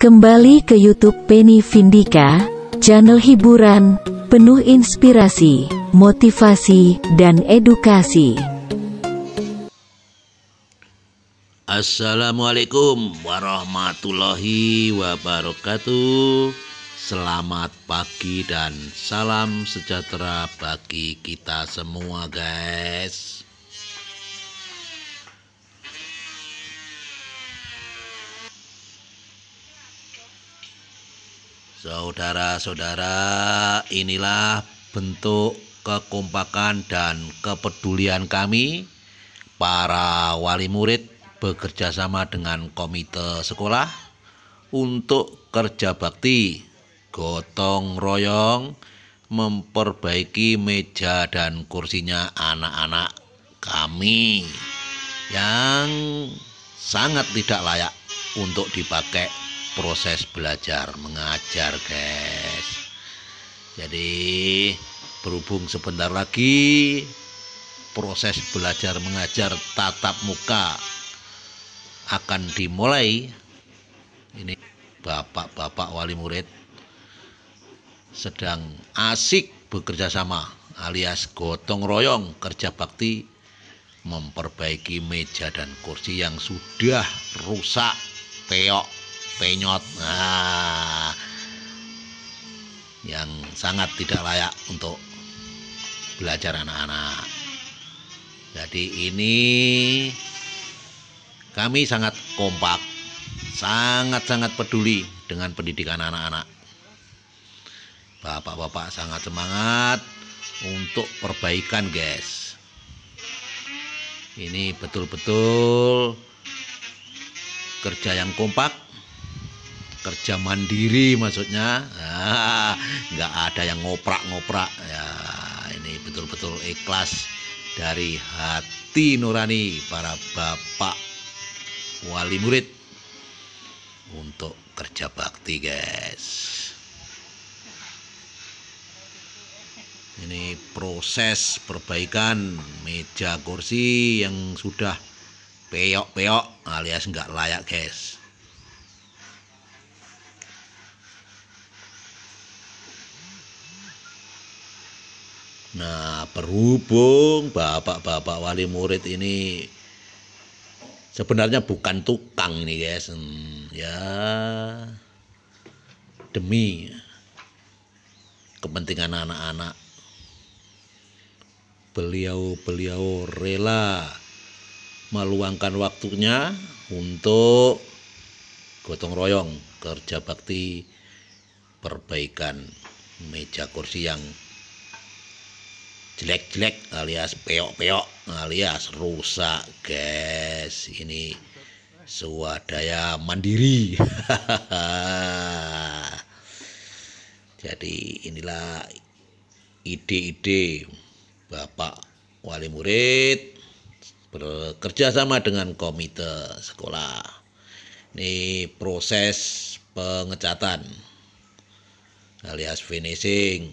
Kembali ke YouTube Penny Vindika, channel hiburan penuh inspirasi, motivasi, dan edukasi. Assalamualaikum warahmatullahi wabarakatuh. Selamat pagi dan salam sejahtera bagi kita semua, guys. Saudara-saudara, inilah bentuk kekompakan dan kepedulian kami para wali murid bekerja sama dengan komite sekolah untuk kerja bakti gotong royong memperbaiki meja dan kursinya anak-anak kami yang sangat tidak layak untuk dipakai proses belajar mengajar guys jadi berhubung sebentar lagi proses belajar mengajar tatap muka akan dimulai ini bapak-bapak wali murid sedang asik bekerja sama alias gotong royong kerja bakti memperbaiki meja dan kursi yang sudah rusak teok penyot nah, yang sangat tidak layak untuk belajar anak-anak jadi ini kami sangat kompak sangat-sangat peduli dengan pendidikan anak-anak bapak-bapak sangat semangat untuk perbaikan guys ini betul-betul kerja yang kompak kerja mandiri maksudnya ah, nggak ada yang ngoprak-ngoprak ya ini betul-betul ikhlas dari hati nurani para bapak wali murid untuk kerja bakti guys ini proses perbaikan meja kursi yang sudah peok-peok alias nggak layak guys Nah, berhubung bapak-bapak wali murid ini sebenarnya bukan tukang nih guys, hmm, ya demi kepentingan anak-anak beliau-beliau rela meluangkan waktunya untuk gotong royong kerja bakti perbaikan meja kursi yang jelek-jelek alias peok-peok alias rusak guys ini swadaya mandiri jadi inilah ide-ide Bapak wali murid bekerja sama dengan komite sekolah ini proses pengecatan alias finishing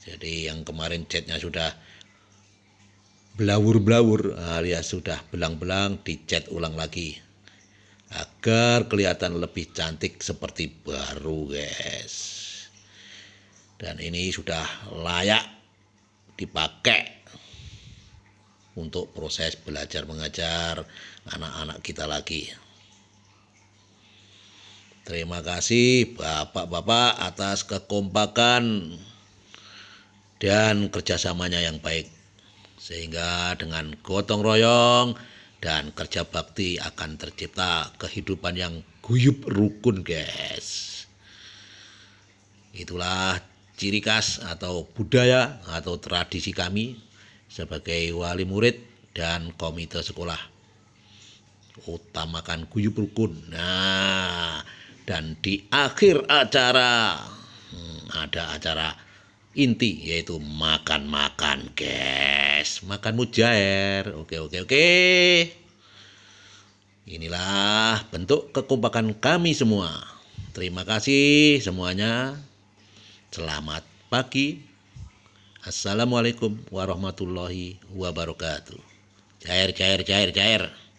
jadi yang kemarin chatnya sudah belawur-belawur alias sudah belang-belang dicat ulang lagi agar kelihatan lebih cantik seperti baru guys dan ini sudah layak dipakai untuk proses belajar mengajar anak-anak kita lagi terima kasih bapak-bapak atas kekompakan dan kerjasamanya yang baik. Sehingga dengan gotong royong dan kerja bakti akan tercipta kehidupan yang guyup rukun guys. Itulah ciri khas atau budaya atau tradisi kami sebagai wali murid dan komite sekolah. Utamakan guyup rukun. Nah, dan di akhir acara hmm, ada acara inti yaitu makan-makan, guys. Makan mujair. Oke, oke, oke. Inilah bentuk kekompakan kami semua. Terima kasih semuanya. Selamat pagi. Assalamualaikum warahmatullahi wabarakatuh. Cair, cair, cair, cair.